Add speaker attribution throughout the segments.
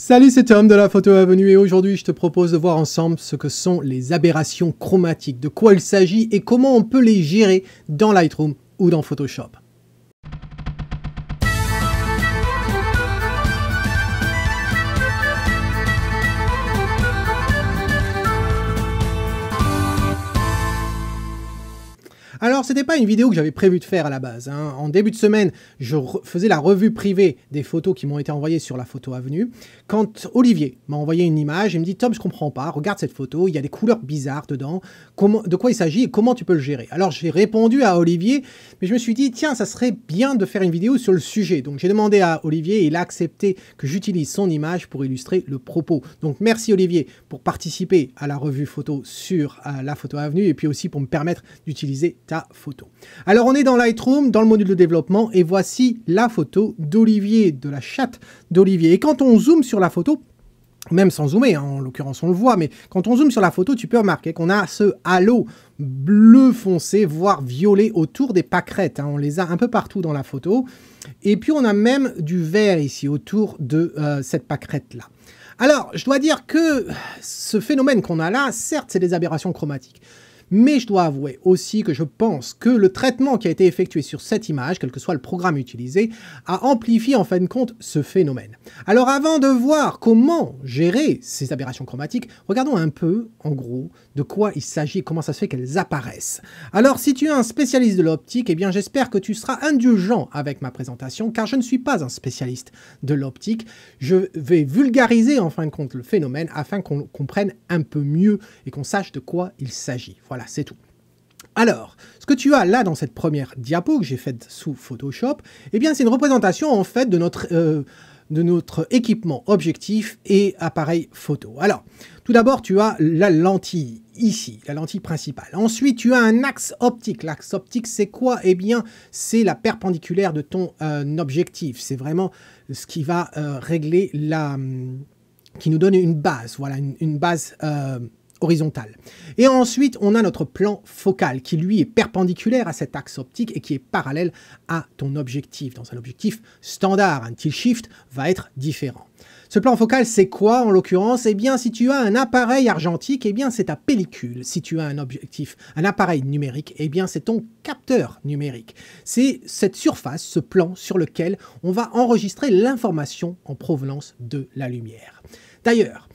Speaker 1: Salut, c'est Tom de la Photo Avenue et aujourd'hui je te propose de voir ensemble ce que sont les aberrations chromatiques, de quoi il s'agit et comment on peut les gérer dans Lightroom ou dans Photoshop. Alors, ce n'était pas une vidéo que j'avais prévu de faire à la base. Hein. En début de semaine, je faisais la revue privée des photos qui m'ont été envoyées sur la photo avenue. Quand Olivier m'a envoyé une image, il me dit Tom, je comprends pas, regarde cette photo, il y a des couleurs bizarres dedans, de quoi il s'agit et comment tu peux le gérer Alors, j'ai répondu à Olivier, mais je me suis dit Tiens, ça serait bien de faire une vidéo sur le sujet. Donc, j'ai demandé à Olivier il a accepté que j'utilise son image pour illustrer le propos. Donc, merci Olivier pour participer à la revue photo sur la photo avenue et puis aussi pour me permettre d'utiliser photo. Alors on est dans Lightroom, dans le module de développement, et voici la photo d'Olivier, de la chatte d'Olivier. Et quand on zoome sur la photo, même sans zoomer, hein, en l'occurrence on le voit, mais quand on zoome sur la photo, tu peux remarquer qu'on a ce halo bleu foncé, voire violet autour des pâquerettes. Hein. on les a un peu partout dans la photo. Et puis on a même du vert ici autour de euh, cette pâquerette-là. Alors, je dois dire que ce phénomène qu'on a là, certes, c'est des aberrations chromatiques. Mais je dois avouer aussi que je pense que le traitement qui a été effectué sur cette image, quel que soit le programme utilisé, a amplifié en fin de compte ce phénomène. Alors avant de voir comment gérer ces aberrations chromatiques, regardons un peu en gros de quoi il s'agit et comment ça se fait qu'elles apparaissent. Alors si tu es un spécialiste de l'optique, eh bien j'espère que tu seras indulgent avec ma présentation car je ne suis pas un spécialiste de l'optique. Je vais vulgariser en fin de compte le phénomène afin qu'on comprenne un peu mieux et qu'on sache de quoi il s'agit. Voilà. Voilà, c'est tout. Alors, ce que tu as là dans cette première diapo que j'ai faite sous Photoshop, eh bien c'est une représentation en fait de notre, euh, de notre équipement objectif et appareil photo. Alors, tout d'abord tu as la lentille ici, la lentille principale. Ensuite tu as un axe optique. L'axe optique c'est quoi Eh bien c'est la perpendiculaire de ton euh, objectif. C'est vraiment ce qui va euh, régler la... qui nous donne une base, voilà, une base horizontal. Et ensuite, on a notre plan focal qui, lui, est perpendiculaire à cet axe optique et qui est parallèle à ton objectif. Dans un objectif standard, un tilt shift va être différent. Ce plan focal, c'est quoi en l'occurrence Eh bien, si tu as un appareil argentique, eh bien, c'est ta pellicule. Si tu as un objectif, un appareil numérique, eh bien, c'est ton capteur numérique. C'est cette surface, ce plan sur lequel on va enregistrer l'information en provenance de la lumière. D'ailleurs,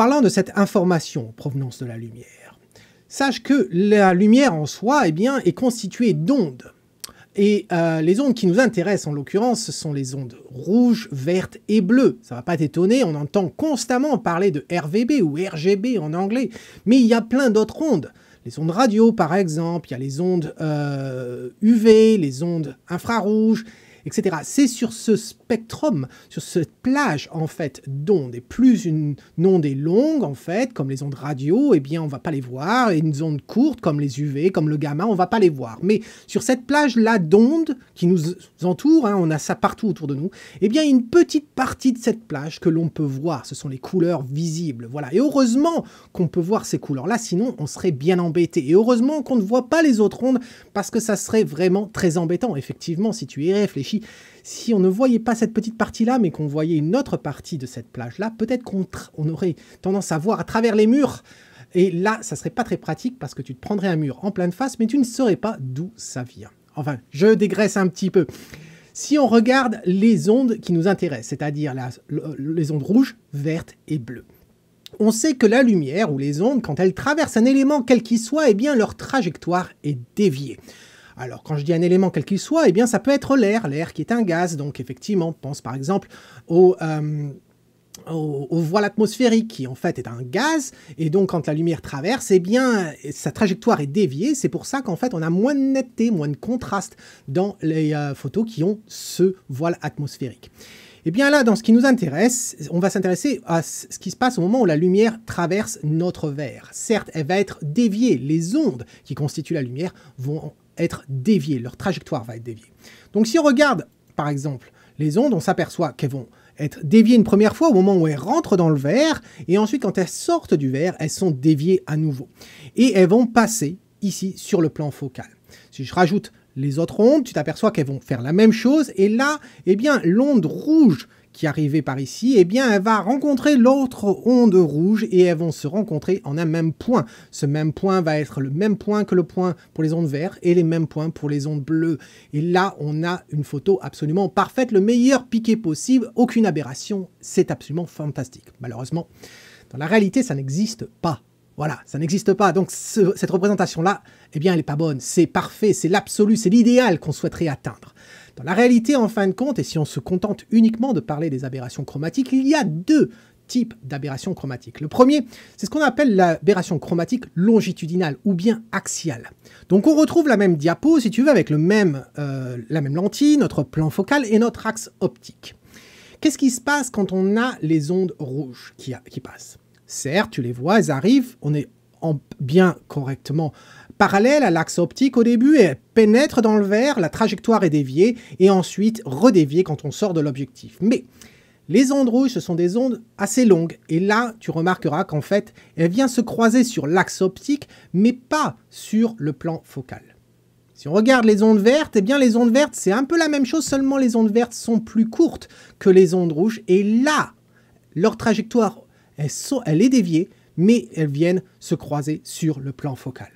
Speaker 1: Parlant de cette information provenance de la lumière, sache que la lumière en soi est eh bien, est constituée d'ondes. Et euh, les ondes qui nous intéressent en l'occurrence, ce sont les ondes rouges, vertes et bleues. Ça va pas t'étonner, on entend constamment parler de RVB ou RGB en anglais, mais il y a plein d'autres ondes. Les ondes radio par exemple, il y a les ondes UV, euh, les ondes infrarouges, etc. C'est sur ce spectrum, sur cette plage en fait d'ondes, et plus une onde est longue en fait, comme les ondes radio, eh bien on va pas les voir, et une onde courte comme les UV, comme le gamma, on va pas les voir. Mais sur cette plage là d'ondes qui nous entoure, hein, on a ça partout autour de nous, eh bien une petite partie de cette plage que l'on peut voir, ce sont les couleurs visibles, voilà. Et heureusement qu'on peut voir ces couleurs là, sinon on serait bien embêté. Et heureusement qu'on ne voit pas les autres ondes parce que ça serait vraiment très embêtant, effectivement, si tu y réfléchis si on ne voyait pas cette petite partie-là, mais qu'on voyait une autre partie de cette plage-là, peut-être qu'on on aurait tendance à voir à travers les murs. Et là, ça serait pas très pratique parce que tu te prendrais un mur en pleine face, mais tu ne saurais pas d'où ça vient. Enfin, je dégraisse un petit peu. Si on regarde les ondes qui nous intéressent, c'est-à-dire les ondes rouges, vertes et bleues, on sait que la lumière ou les ondes, quand elles traversent un élément quel qu'il soit, eh bien leur trajectoire est déviée. Alors quand je dis un élément quel qu'il soit, eh bien ça peut être l'air, l'air qui est un gaz. Donc effectivement, pense par exemple euh, au... voile atmosphérique qui en fait est un gaz, et donc quand la lumière traverse, eh bien, sa trajectoire est déviée, c'est pour ça qu'en fait on a moins de netteté, moins de contraste dans les euh, photos qui ont ce voile atmosphérique. Et eh bien là, dans ce qui nous intéresse, on va s'intéresser à ce qui se passe au moment où la lumière traverse notre verre. Certes, elle va être déviée, les ondes qui constituent la lumière vont être déviées, leur trajectoire va être déviée. Donc si on regarde, par exemple, les ondes, on s'aperçoit qu'elles vont être déviées une première fois au moment où elles rentrent dans le verre, et ensuite quand elles sortent du verre, elles sont déviées à nouveau. Et elles vont passer ici sur le plan focal. Si je rajoute les autres ondes, tu t'aperçois qu'elles vont faire la même chose, et là, eh bien, l'onde rouge qui arrivait par ici, eh bien, elle va rencontrer l'autre onde rouge et elles vont se rencontrer en un même point. Ce même point va être le même point que le point pour les ondes vertes et les mêmes points pour les ondes bleues. Et là, on a une photo absolument parfaite, le meilleur piqué possible, aucune aberration. C'est absolument fantastique. Malheureusement, dans la réalité, ça n'existe pas. Voilà, ça n'existe pas. Donc cette représentation-là, eh bien, elle n'est pas bonne. C'est parfait, c'est l'absolu, c'est l'idéal qu'on souhaiterait atteindre la réalité, en fin de compte, et si on se contente uniquement de parler des aberrations chromatiques, il y a deux types d'aberrations chromatiques. Le premier, c'est ce qu'on appelle l'aberration chromatique longitudinale ou bien axiale. Donc on retrouve la même diapo, si tu veux, avec même, euh, la même lentille, notre plan focal et notre axe optique. Qu'est-ce qui se passe quand on a les ondes rouges qui, passent Certes, tu les vois, elles arrivent, on est bien correctement parallèle à l'axe optique au début et pénètre dans le verre, la trajectoire est déviée et ensuite redéviée quand on sort de l'objectif. Mais les ondes rouges, ce sont des ondes assez longues. Et là, tu remarqueras qu'en fait, elle vient se croiser sur l'axe optique, mais pas sur le plan focal. Si on regarde les ondes vertes, eh bien les ondes vertes, c'est un peu la même chose, seulement les ondes vertes sont plus courtes que les ondes rouges. Et là, leur trajectoire, elle est déviée, mais elles viennent se croiser sur le plan focal.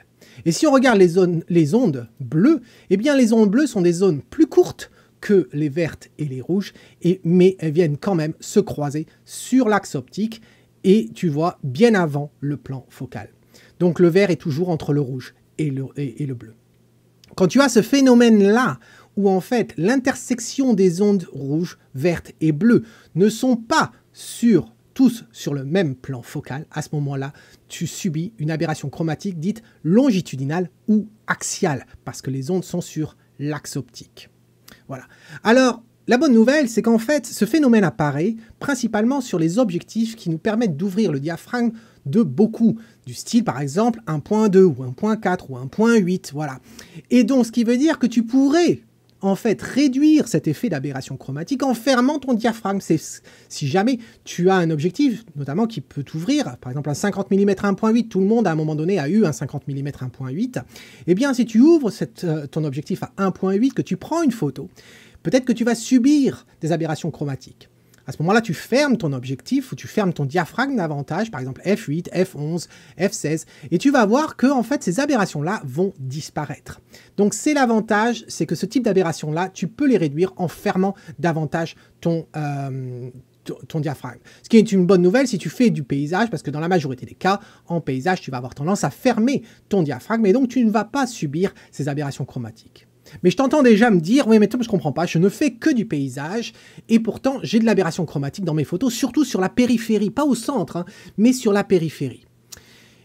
Speaker 1: Et si on regarde les, zones, les ondes bleues, eh bien les ondes bleues sont des zones plus courtes que les vertes et les rouges, et, mais elles viennent quand même se croiser sur l'axe optique et tu vois bien avant le plan focal. Donc le vert est toujours entre le rouge et le, le bleu. Quand tu as ce phénomène-là, où en fait l'intersection des ondes rouges, vertes et bleues ne sont pas sur tous sur le même plan focal, à ce moment-là, tu subis une aberration chromatique dite longitudinale ou axiale, parce que les ondes sont sur l'axe optique. Voilà. Alors, la bonne nouvelle, c'est qu'en fait, ce phénomène apparaît principalement sur les objectifs qui nous permettent d'ouvrir le diaphragme de beaucoup, du style par exemple 1.2 ou 1.4 ou 1.8, voilà. Et donc, ce qui veut dire que tu pourrais en fait réduire cet effet d'aberration chromatique en fermant ton diaphragme. C'est si jamais tu as un objectif, notamment qui peut t'ouvrir, par exemple un 50 mm 1.8, tout le monde à un moment donné a eu un 50 mm 1.8, et bien si tu ouvres euh, ton objectif à 1.8, que tu prends une photo, peut-être que tu vas subir des aberrations chromatiques. À ce moment-là, tu fermes ton objectif ou tu fermes ton diaphragme davantage, par exemple F8, F11, F16, et tu vas voir que en fait ces aberrations-là vont disparaître. Donc c'est l'avantage, c'est que ce type d'aberrations-là, tu peux les réduire en fermant davantage euh, ton ton diaphragme. Ce qui est une bonne nouvelle si tu fais du paysage, parce que dans la majorité des cas, en paysage, tu vas avoir tendance à fermer ton diaphragme et donc tu ne vas pas subir ces aberrations chromatiques. Mais je t'entends déjà me dire, oui, mais toi je comprends pas, je ne fais que du paysage, et pourtant, j'ai de l'aberration chromatique dans mes photos, surtout sur la périphérie, pas au centre, hein, mais sur la périphérie.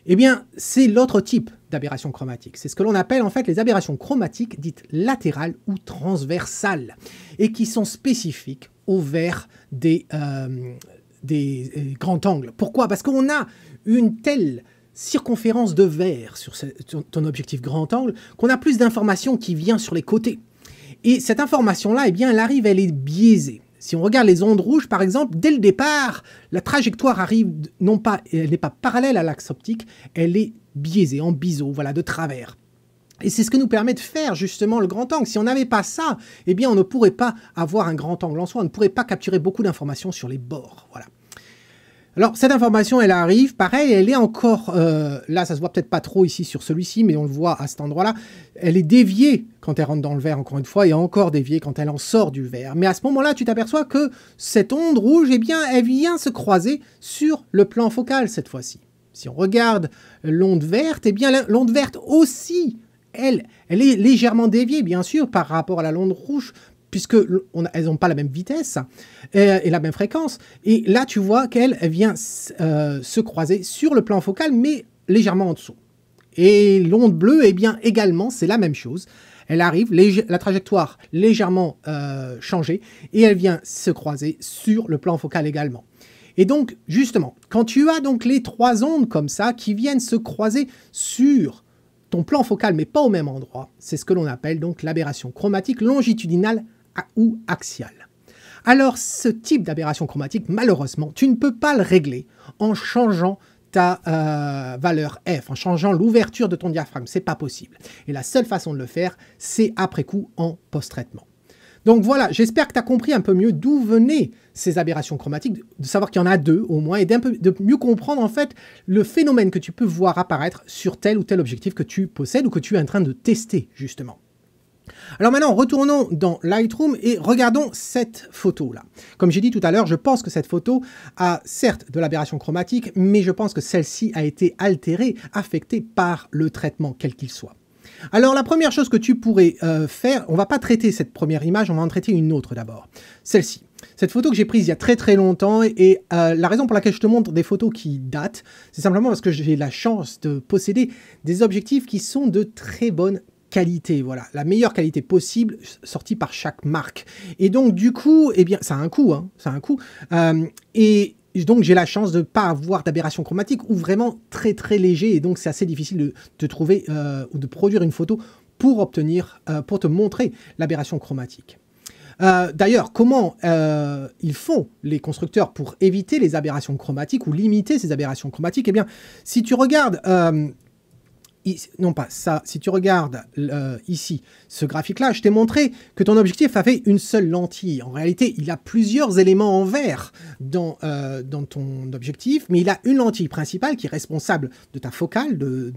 Speaker 1: Eh bien, c'est l'autre type d'aberration chromatique. C'est ce que l'on appelle en fait les aberrations chromatiques dites latérales ou transversales, et qui sont spécifiques au vert des, euh, des euh, grands angles. Pourquoi Parce qu'on a une telle circonférence de verre sur ton objectif grand angle qu'on a plus d'informations qui vient sur les côtés. Et cette information-là, eh bien, elle arrive, elle est biaisée. Si on regarde les ondes rouges, par exemple, dès le départ, la trajectoire arrive non pas, elle n'est pas parallèle à l'axe optique, elle est biaisée, en biseau, voilà, de travers. Et c'est ce que nous permet de faire justement le grand angle. Si on n'avait pas ça, eh bien, on ne pourrait pas avoir un grand angle en soi, on ne pourrait pas capturer beaucoup d'informations sur les bords, voilà. Alors, cette information, elle arrive. Pareil, elle est encore, euh, là, ça se voit peut-être pas trop ici sur celui-ci, mais on le voit à cet endroit-là. Elle est déviée quand elle rentre dans le verre, encore une fois, et encore déviée quand elle en sort du verre. Mais à ce moment-là, tu t'aperçois que cette onde rouge, eh bien, elle vient se croiser sur le plan focal cette fois-ci. Si on regarde l'onde verte, eh bien, l'onde verte aussi elle, elle est légèrement déviée, bien sûr, par rapport à la onde rouge, puisque elles n'ont pas la même vitesse euh, et, la même fréquence. Et là, tu vois qu'elle vient euh, se croiser sur le plan focal, mais légèrement en dessous. Et l'onde bleue, eh bien, également, c'est la même chose. Elle arrive, la trajectoire légèrement euh, changée, et elle vient se croiser sur le plan focal également. Et donc, justement, quand tu as donc les trois ondes comme ça qui viennent se croiser sur ton plan focal, mais pas au même endroit, c'est ce que l'on appelle donc l'aberration chromatique longitudinale ou axiale. Alors ce type d'aberration chromatique, malheureusement, tu ne peux pas le régler en changeant ta euh, valeur f, en changeant l'ouverture de ton diaphragme. C'est pas possible. Et la seule façon de le faire, c'est après coup en post-traitement. Donc voilà, j'espère que tu as compris un peu mieux d'où venaient ces aberrations chromatiques, de savoir qu'il y en a deux au moins, et peu, de mieux comprendre en fait le phénomène que tu peux voir apparaître sur tel ou tel objectif que tu possèdes ou que tu es en train de tester justement. Alors maintenant, retournons dans Lightroom et regardons cette photo-là. Comme j'ai dit tout à l'heure, je pense que cette photo a certes de l'aberration chromatique, mais je pense que celle-ci a été altérée, affectée par le traitement, quel qu'il soit. Alors la première chose que tu pourrais euh, faire, on va pas traiter cette première image, on va en traiter une autre d'abord. Celle-ci. Cette photo que j'ai prise il y a très très longtemps et euh, la raison pour laquelle je te montre des photos qui datent, c'est simplement parce que j'ai la chance de posséder des objectifs qui sont de très bonne qualité, voilà, la meilleure qualité possible sortie par chaque marque. Et donc du coup, eh bien, ça a un coût, hein, ça a un coût. Euh, et donc j'ai la chance de ne pas avoir d'aberration chromatique ou vraiment très très léger. Et donc c'est assez difficile de, trouver euh, ou de produire une photo pour obtenir, euh, pour te montrer l'aberration chromatique. D'ailleurs, comment ils font les constructeurs pour éviter les aberrations chromatiques ou limiter ces aberrations chromatiques Eh bien, si tu regardes non pas ça, si tu regardes euh, ici ce graphique-là, je t'ai montré que ton objectif avait une seule lentille. En réalité, il a plusieurs éléments en vert dans, euh, ton objectif, mais il a une lentille principale qui est responsable de ta focale, de,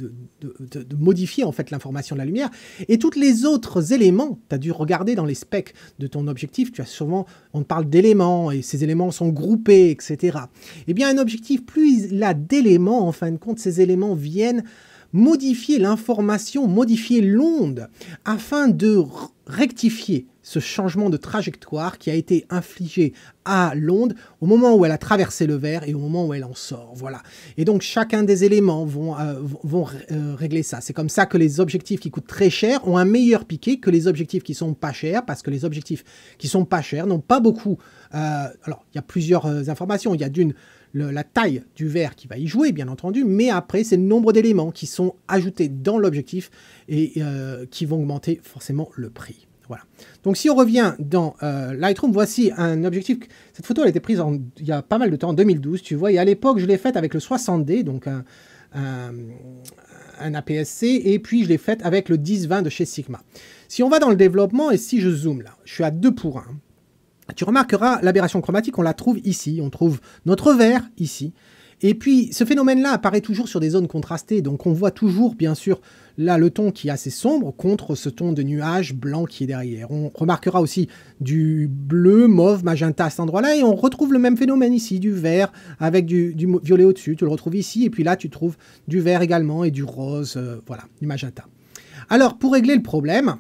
Speaker 1: modifier en fait l'information de la lumière. Et tous les autres éléments, tu as dû regarder dans les specs de ton objectif, tu as souvent, on parle d'éléments et ces éléments sont groupés, etc. Eh bien, un objectif, plus il a d'éléments, en fin de compte, ces éléments viennent modifier l'information, modifier l'onde, afin de rectifier ce changement de trajectoire qui a été infligé à l'onde au moment où elle a traversé le verre et au moment où elle en sort. Voilà. Et donc chacun des éléments vont, euh, vont euh, régler ça. C'est comme ça que les objectifs qui coûtent très cher ont un meilleur piqué que les objectifs qui sont pas chers, parce que les objectifs qui sont pas chers n'ont pas beaucoup. Euh, alors il y a plusieurs informations. Il y a d'une la taille du verre qui va y jouer, bien entendu, mais après, c'est le nombre d'éléments qui sont ajoutés dans l'objectif et euh, qui vont augmenter forcément le prix. Voilà. Donc si on revient dans euh, Lightroom, voici un objectif. Cette photo, elle a été prise il y a pas mal de temps, en 2012, tu vois. Et à l'époque, je l'ai faite avec le 60D, donc un, un, un APS-C, et puis je l'ai faite avec le 10-20 de chez Sigma. Si on va dans le développement, et si je zoome là, je suis à 2 pour 1. Tu remarqueras, l'aberration chromatique, on la trouve ici, on trouve notre vert ici. Et puis, ce phénomène-là apparaît toujours sur des zones contrastées, donc on voit toujours, bien sûr, là, le ton qui est assez sombre contre ce ton de nuage blanc qui est derrière. On remarquera aussi du bleu, mauve, magenta à cet endroit-là, et on retrouve le même phénomène ici, du vert avec du, violet au-dessus, tu le retrouves ici, et puis là, tu trouves du vert également, et du rose, euh, voilà, du magenta. Alors, pour régler le problème,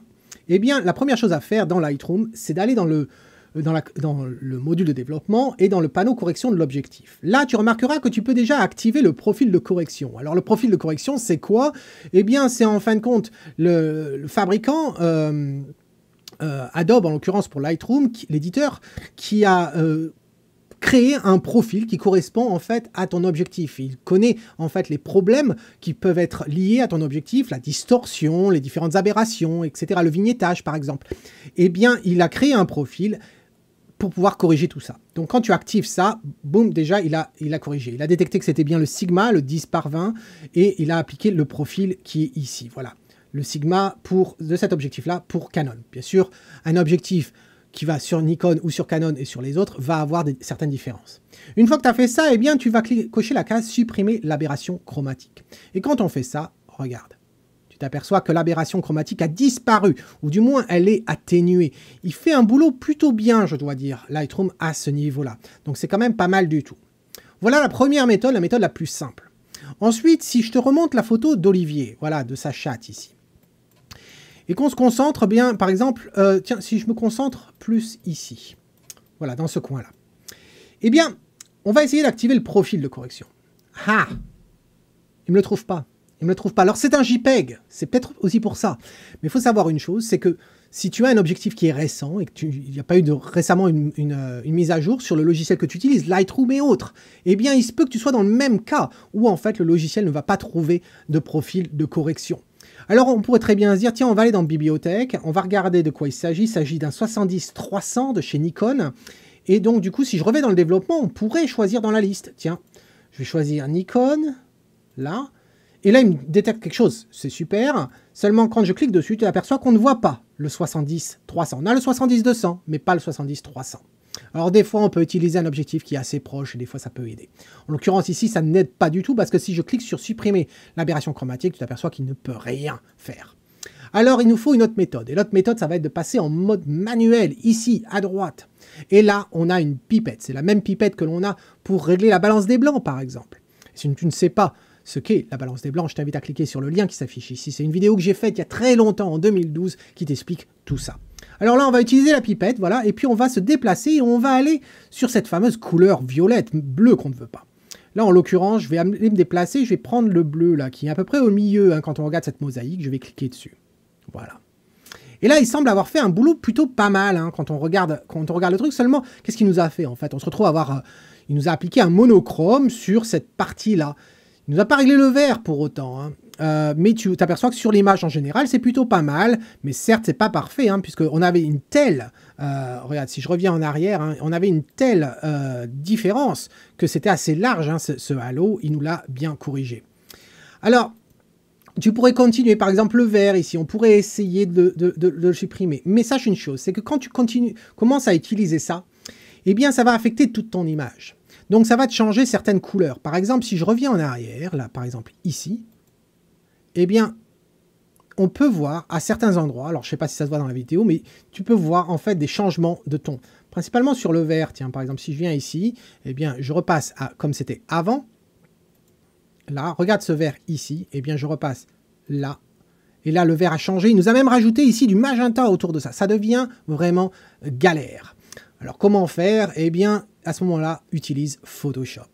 Speaker 1: eh bien, la première chose à faire dans Lightroom, c'est d'aller dans le euh, dans, la, dans, le module de développement et dans le panneau correction de l'objectif. Là, tu remarqueras que tu peux déjà activer le profil de correction. Alors, le profil de correction, c'est quoi Eh bien, c'est en fin de compte le, fabricant... Euh, euh, Adobe, en l'occurrence pour Lightroom, l'éditeur, qui a créé un profil qui correspond en fait à ton objectif. Il connaît en fait les problèmes qui peuvent être liés à ton objectif, la distorsion, les différentes aberrations, etc. Le vignettage par exemple. Eh bien, il a créé un profil pour pouvoir corriger tout ça. Donc quand tu actives ça, boum, déjà il a, il a corrigé. Il a détecté que c'était bien le sigma, le 10 par 20, et il a appliqué le profil qui est ici. Voilà, le sigma pour, de cet objectif-là pour Canon. Bien sûr, un objectif qui va sur Nikon ou sur Canon et sur les autres va avoir certaines différences. Une fois que tu as fait ça, eh bien tu vas cocher la case supprimer l'aberration chromatique. Et quand on fait ça, regarde, t'aperçois que l'aberration chromatique a disparu, ou du moins elle est atténuée. Il fait un boulot plutôt bien, je dois dire, Lightroom à ce niveau-là. Donc c'est quand même pas mal du tout. Voilà la première méthode, la méthode la plus simple. Ensuite, si je te remonte la photo d'Olivier, voilà, de sa chatte ici, et qu'on se concentre bien, par exemple, euh, tiens, si je me concentre plus ici, voilà, dans ce coin-là, eh bien, on va essayer d'activer le profil de correction. Ah Il ne me le trouve pas. Il ne le trouve pas. Alors c'est un JPEG, c'est peut-être aussi pour ça. Mais il faut savoir une chose, c'est que si tu as un objectif qui est récent et qu'il n'y a pas eu récemment euh, une, mise à jour sur le logiciel que tu utilises, Lightroom et autres, eh bien il se peut que tu sois dans le même cas où en fait le logiciel ne va pas trouver de profil de correction. Alors on pourrait très bien se dire, tiens, on va aller dans bibliothèque, on va regarder de quoi il s'agit. Il s'agit d'un 70-300 de chez Nikon. Et donc du coup, si je reviens dans le développement, on pourrait choisir dans la liste. Tiens, je vais choisir Nikon, là. Et là, il me détecte quelque chose. C'est super. Seulement, quand je clique dessus, tu aperçois qu'on ne voit pas le 70-300. On a le 70-200, mais pas le 70-300. Alors des fois, on peut utiliser un objectif qui est assez proche et des fois, ça peut aider. En l'occurrence, ici, ça n'aide pas du tout parce que si je clique sur supprimer l'aberration chromatique, tu t'aperçois qu'il ne peut rien faire. Alors, il nous faut une autre méthode. Et l'autre méthode, ça va être de passer en mode manuel, ici, à droite. Et là, on a une pipette. C'est la même pipette que l'on a pour régler la balance des blancs, par exemple. Si tu ne sais pas ce qu'est la balance des blancs. Je t'invite à cliquer sur le lien qui s'affiche ici. C'est une vidéo que j'ai faite il y a très longtemps, en 2012, qui t'explique tout ça. Alors là, on va utiliser la pipette, voilà, et puis on va se déplacer et on va aller sur cette fameuse couleur violette, bleue qu'on ne veut pas. Là, en l'occurrence, je vais aller me déplacer, je vais prendre le bleu, là, qui est à peu près au milieu, hein, quand on regarde cette mosaïque, je vais cliquer dessus. Voilà. Et là, il semble avoir fait un boulot plutôt pas mal, hein, quand, on regarde, quand on regarde le truc. Seulement, qu'est-ce qu'il nous a fait, en fait On se retrouve à avoir... Euh, il nous a appliqué un monochrome sur cette partie-là. Il nous a pas réglé le vert pour autant. Hein. Euh, mais tu t'aperçois que sur l'image en général, c'est plutôt pas mal. Mais certes, c'est pas parfait, hein, puisque puisqu'on avait une telle. Euh, regarde, si je reviens en arrière, hein, on avait une telle euh, différence que c'était assez large. ce, halo, il nous l'a bien corrigé. Alors. Tu pourrais continuer, par exemple, le vert ici, on pourrait essayer de, le supprimer. Mais sache une chose, c'est que quand tu continues, commences à utiliser ça, eh bien, ça va affecter toute ton image. Donc ça va te changer certaines couleurs. Par exemple, si je reviens en arrière, là par exemple ici, eh bien on peut voir à certains endroits, alors je ne sais pas si ça se voit dans la vidéo, mais tu peux voir en fait des changements de ton. Principalement sur le vert, tiens, par exemple, si je viens ici, eh bien je repasse à comme c'était avant. Là, regarde ce vert ici, eh bien je repasse là. Et là, le vert a changé. Il nous a même rajouté ici du magenta autour de ça. Ça devient vraiment galère. Alors comment faire Eh bien, à ce moment-là, utilise Photoshop.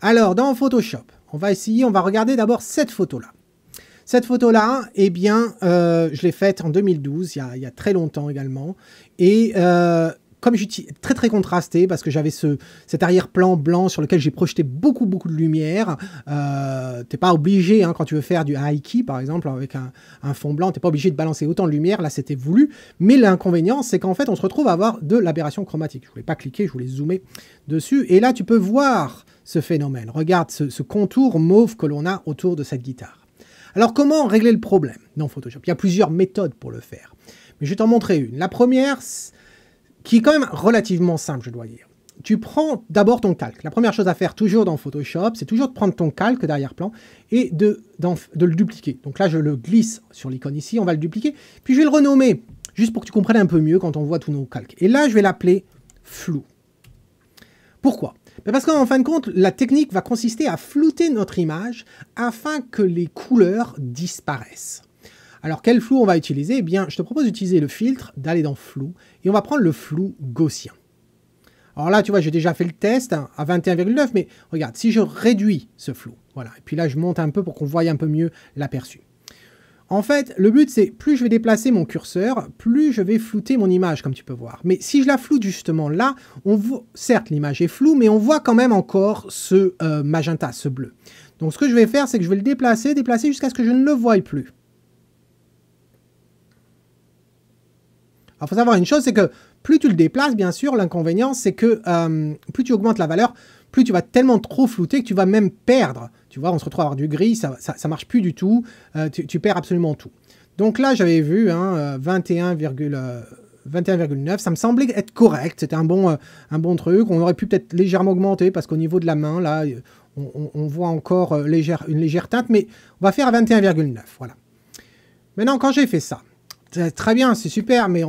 Speaker 1: Alors, dans Photoshop, on va essayer, on va regarder d'abord cette photo-là. Cette photo-là, eh bien, euh, je l'ai faite en 2012, il y, a, très longtemps également. Et euh, comme j'utilise très très contrasté parce que j'avais cet arrière-plan blanc sur lequel j'ai projeté beaucoup beaucoup de lumière. Euh, t'es pas obligé hein, quand tu veux faire du haiki par exemple avec un, fond blanc, t'es pas obligé de balancer autant de lumière. Là c'était voulu, mais l'inconvénient c'est qu'en fait on se retrouve à avoir de l'aberration chromatique. Je voulais pas cliquer, je voulais zoomer dessus et là tu peux voir ce phénomène. Regarde ce, ce contour mauve que l'on a autour de cette guitare. Alors comment régler le problème dans Photoshop Il y a plusieurs méthodes pour le faire, mais je vais t'en montrer une. La première qui est quand même relativement simple, je dois dire. Tu prends d'abord ton calque. La première chose à faire toujours dans Photoshop, c'est toujours de prendre ton calque d'arrière-plan et de, le dupliquer. Donc là, je le glisse sur l'icône ici, on va le dupliquer. Puis je vais le renommer, juste pour que tu comprennes un peu mieux quand on voit tous nos calques. Et là, je vais l'appeler flou. Pourquoi ben parce qu'en fin de compte, la technique va consister à flouter notre image afin que les couleurs disparaissent. Alors quel flou on va utiliser Eh bien, je te propose d'utiliser le filtre, d'aller dans flou, et on va prendre le flou gaussien. Alors là, tu vois, j'ai déjà fait le test hein, à 21,9, mais regarde, si je réduis ce flou, voilà, et puis là, je monte un peu pour qu'on voie un peu mieux l'aperçu. En fait, le but, c'est plus je vais déplacer mon curseur, plus je vais flouter mon image, comme tu peux voir. Mais si je la floute justement là, on certes, l'image est floue, mais on voit quand même encore ce euh, magenta, ce bleu. Donc ce que je vais faire, c'est que je vais le déplacer, déplacer jusqu'à ce que je ne le voie plus. Alors, il faut savoir une chose, c'est que plus tu le déplaces, bien sûr, l'inconvénient, c'est que euh, plus tu augmentes la valeur, plus tu vas tellement trop flouter que tu vas même perdre. Tu vois, on se retrouve à avoir du gris, ça, ça, marche plus du tout, euh, tu, perds absolument tout. Donc là, j'avais vu 21,9, hein, euh, ça me semblait être correct, c'était un bon, un bon truc. On aurait pu peut-être légèrement augmenter parce qu'au niveau de la main, là, on, voit encore une légère teinte, mais on va faire à 21,9, voilà. Maintenant, quand j'ai fait ça, Très bien, c'est super, mais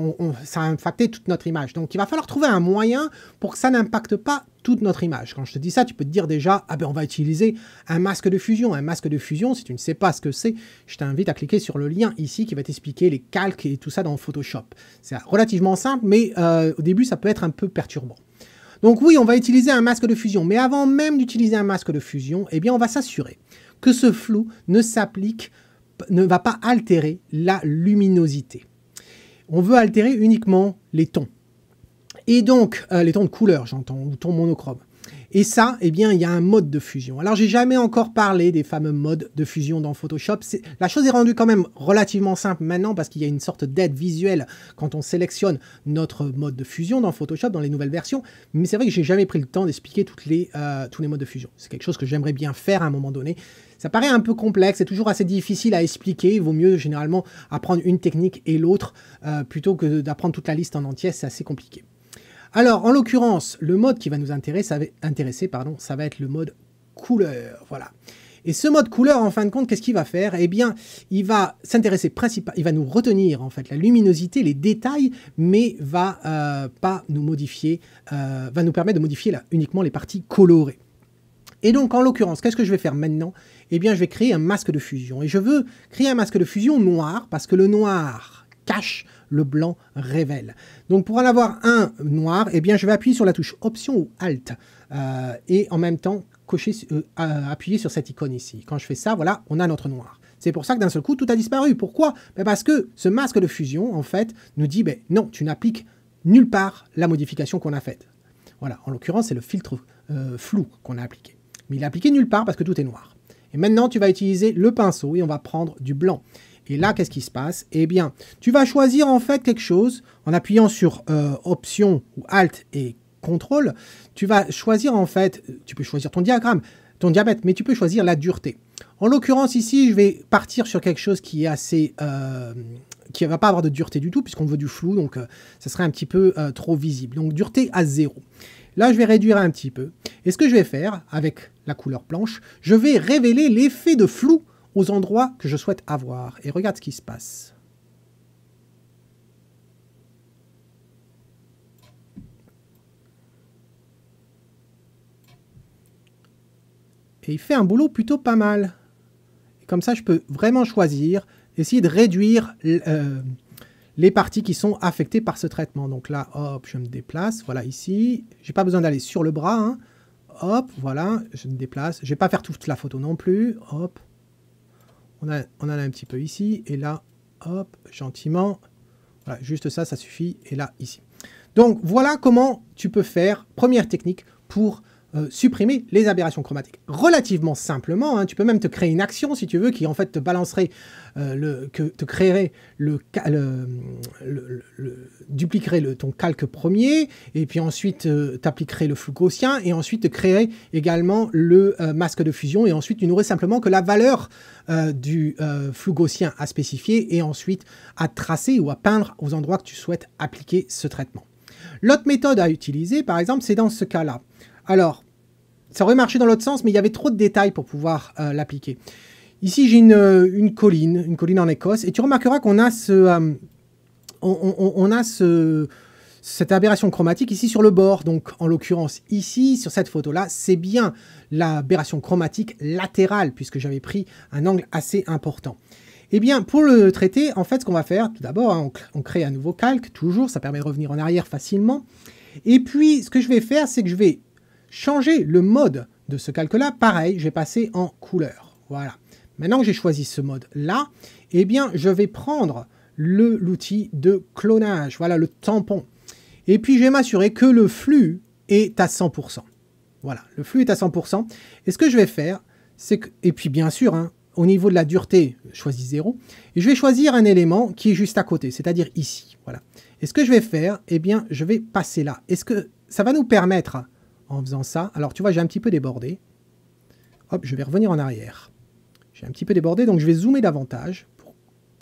Speaker 1: ça a impacté toute notre image. Donc il va falloir trouver un moyen pour que ça n'impacte pas toute notre image. Quand je te dis ça, tu peux te dire déjà, ah ben on va utiliser un masque de fusion. Un masque de fusion, si tu ne sais pas ce que c'est, je t'invite à cliquer sur le lien ici qui va t'expliquer les calques et tout ça dans Photoshop. C'est relativement simple, mais euh, au début ça peut être un peu perturbant. Donc oui, on va utiliser un masque de fusion, mais avant même d'utiliser un masque de fusion, eh bien on va s'assurer que ce flou ne s'applique ne va pas altérer la luminosité. On veut altérer uniquement les tons. Et donc, euh, les tons de couleur, j'entends, ou tons monochrome. Et ça, eh bien, il y a un mode de fusion. Alors, j'ai jamais encore parlé des fameux modes de fusion dans Photoshop. La chose est rendue quand même relativement simple maintenant parce qu'il y a une sorte d'aide visuelle quand on sélectionne notre mode de fusion dans Photoshop, dans les nouvelles versions. Mais c'est vrai que j'ai jamais pris le temps d'expliquer les, euh, tous les modes de fusion. C'est quelque chose que j'aimerais bien faire à un moment donné. Ça paraît un peu complexe, c'est toujours assez difficile à expliquer. Il vaut mieux généralement apprendre une technique et l'autre euh, plutôt que d'apprendre toute la liste en entier. C'est assez compliqué. Alors, en l'occurrence, le mode qui va nous intéresser, pardon, ça va être le mode couleur. Voilà. Et ce mode couleur, en fin de compte, qu'est-ce qu'il va faire Eh bien, il va s'intéresser principalement, il va nous retenir en fait la luminosité, les détails, mais va euh, pas nous modifier, euh, va nous permettre de modifier uniquement les parties colorées. Et donc, en l'occurrence, qu'est-ce que je vais faire maintenant Eh bien, je vais créer un masque de fusion. Et je veux créer un masque de fusion noir, parce que le noir cache le blanc révèle. Donc pour en avoir un noir, et eh bien je vais appuyer sur la touche Option ou Alt euh, et en même temps cocher, euh, euh, appuyer sur cette icône ici. Quand je fais ça, voilà, on a notre noir. C'est pour ça que d'un seul coup, tout a disparu. Pourquoi ben, Parce que ce masque de fusion, en fait, nous dit, ben, non, tu n'appliques nulle part la modification qu'on a faite. Voilà, en l'occurrence, c'est le filtre flou qu'on a appliqué. Mais il a appliqué nulle part parce que tout est noir. Et maintenant, tu vas utiliser le pinceau et on va prendre du blanc. Et là, qu'est-ce qui se passe Eh bien, tu vas choisir en fait quelque chose en appuyant sur euh, Option ou Alt et Contrôle. Tu vas choisir en fait, tu peux choisir ton diagramme, ton diabète, mais tu peux choisir la dureté. En l'occurrence, ici, je vais partir sur quelque chose qui est assez... Euh, qui ne va pas avoir de dureté du tout, puisqu'on veut du flou, donc euh, ça serait un petit peu trop visible. Donc, dureté à zéro. Là, je vais réduire un petit peu. Et ce que je vais faire, avec la couleur blanche, je vais révéler l'effet de flou aux endroits que je souhaite avoir. Et regarde ce qui se passe. Et il fait un boulot plutôt pas mal. Et comme ça, je peux vraiment choisir, essayer de réduire euh, les parties qui sont affectées par ce traitement. Donc là, hop, je me déplace. Voilà, ici, j'ai pas besoin d'aller sur le bras. Hein. Hop, voilà, je me déplace. Je vais pas faire toute la photo non plus. Hop on, a, en a un petit peu ici, et là, hop, gentiment, voilà, juste ça, ça suffit, et là, ici. Donc, voilà comment tu peux faire, première technique, pour euh, supprimer les aberrations chromatiques. Relativement simplement, hein, tu peux même te créer une action si tu veux qui en fait te balancerait, euh, le, que te créerait le, dupliquerait ton calque premier et puis ensuite tu euh, t'appliquerait le flou gaussien et ensuite te créerait également le masque de fusion et ensuite tu n'aurais simplement que la valeur du flou gaussien à spécifier et ensuite à tracer ou à peindre aux endroits que tu souhaites appliquer ce traitement. L'autre méthode à utiliser, par exemple, c'est dans ce cas-là. Alors, ça aurait marché dans l'autre sens, mais il y avait trop de détails pour pouvoir euh, l'appliquer. Ici, j'ai euh, une, colline, une colline en Écosse, et tu remarqueras qu'on a ce, euh, on, a ce, cette aberration chromatique ici sur le bord. Donc, en l'occurrence, ici, sur cette photo-là, c'est bien l'aberration chromatique latérale, puisque j'avais pris un angle assez important. Eh bien, pour le traiter, en fait, ce qu'on va faire, tout d'abord, hein, on, crée un nouveau calque, toujours, ça permet de revenir en arrière facilement. Et puis, ce que je vais faire, c'est que je vais changer le mode de ce calque-là. Pareil, je vais passer en couleur. Voilà. Maintenant que j'ai choisi ce mode-là, eh bien, je vais prendre l'outil de clonage, voilà, le tampon. Et puis, je vais m'assurer que le flux est à 100%. Voilà, le flux est à 100%. Et ce que je vais faire, c'est que... Et puis, bien sûr, hein, au niveau de la dureté, je choisis 0. Et je vais choisir un élément qui est juste à côté, c'est-à-dire ici. Voilà. Et ce que je vais faire, eh bien, je vais passer là. Est-ce que ça va nous permettre en faisant ça. Alors tu vois, j'ai un petit peu débordé. Hop, je vais revenir en arrière. J'ai un petit peu débordé, donc je vais zoomer davantage pour,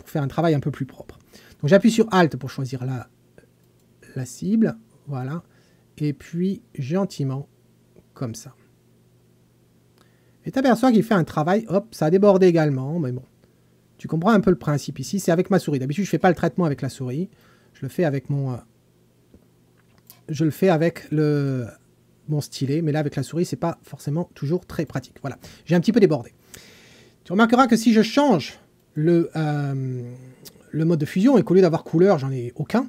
Speaker 1: faire un travail un peu plus propre. Donc j'appuie sur Alt pour choisir la, la cible. Voilà. Et puis gentiment, comme ça. Et t'aperçois qu'il fait un travail, hop, ça a débordé également, mais bon. Tu comprends un peu le principe ici, c'est avec ma souris. D'habitude, je fais pas le traitement avec la souris, je le fais avec mon... Euh, je le fais avec le, mon stylet, mais là avec la souris, c'est pas forcément toujours très pratique. Voilà, j'ai un petit peu débordé. Tu remarqueras que si je change le, euh, le mode de fusion et qu'au lieu d'avoir couleur, j'en ai aucun,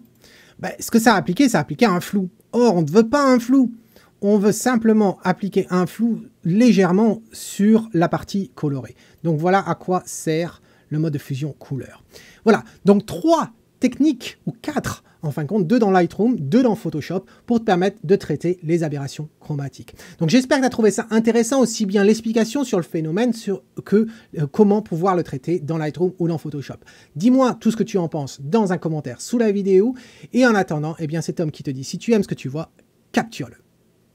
Speaker 1: ben, ce que ça a appliqué, ça a appliqué un flou. Or, on ne veut pas un flou. On veut simplement appliquer un flou légèrement sur la partie colorée. Donc voilà à quoi sert le mode de fusion couleur. Voilà, donc trois techniques ou quatre en fin de compte, deux dans Lightroom, deux dans Photoshop, pour te permettre de traiter les aberrations chromatiques. Donc j'espère que tu as trouvé ça intéressant, aussi bien l'explication sur le phénomène sur que euh, comment pouvoir le traiter dans Lightroom ou dans Photoshop. Dis-moi tout ce que tu en penses dans un commentaire sous la vidéo, et en attendant, eh bien c'est Tom qui te dit, si tu aimes ce que tu vois, capture-le.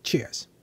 Speaker 1: Cheers